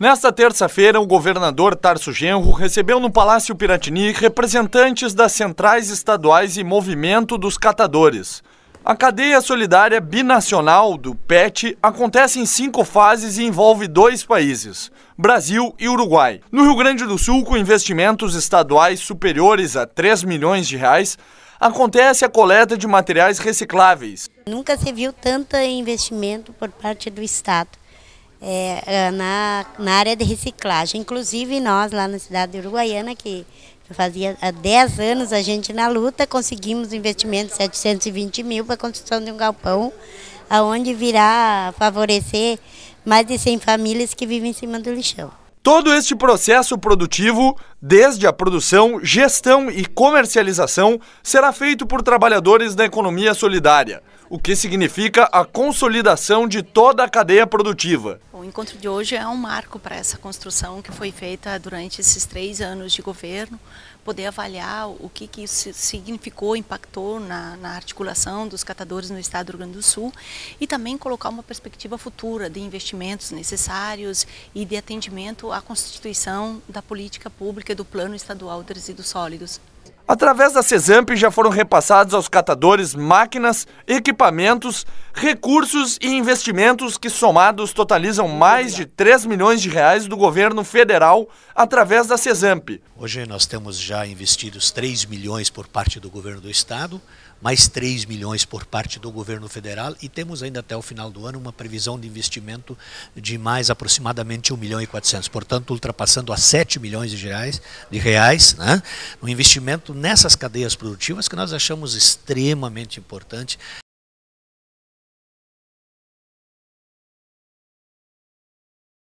Nesta terça-feira, o governador Tarso Genro recebeu no Palácio Piratini representantes das centrais estaduais e movimento dos catadores. A cadeia solidária binacional do PET acontece em cinco fases e envolve dois países, Brasil e Uruguai. No Rio Grande do Sul, com investimentos estaduais superiores a 3 milhões de reais, acontece a coleta de materiais recicláveis. Nunca se viu tanto investimento por parte do Estado. É, é, na, na área de reciclagem. Inclusive, nós lá na cidade de Uruguaiana, que fazia há 10 anos a gente na luta, conseguimos um investimento de 720 mil para a construção de um galpão, aonde virá favorecer mais de 100 famílias que vivem em cima do lixão. Todo este processo produtivo, desde a produção, gestão e comercialização, será feito por trabalhadores da economia solidária o que significa a consolidação de toda a cadeia produtiva. O encontro de hoje é um marco para essa construção que foi feita durante esses três anos de governo, poder avaliar o que, que isso significou, impactou na, na articulação dos catadores no estado do Rio Grande do Sul e também colocar uma perspectiva futura de investimentos necessários e de atendimento à constituição da política pública do Plano Estadual de Resíduos Sólidos. Através da CESAMP já foram repassados aos catadores máquinas, equipamentos, recursos e investimentos que somados totalizam mais de 3 milhões de reais do governo federal através da CESAMP. Hoje nós temos já investidos 3 milhões por parte do governo do estado, mais 3 milhões por parte do governo federal e temos ainda até o final do ano uma previsão de investimento de mais aproximadamente 1 milhão e 400, portanto ultrapassando a 7 milhões de reais, de reais né? um investimento nessas cadeias produtivas que nós achamos extremamente importante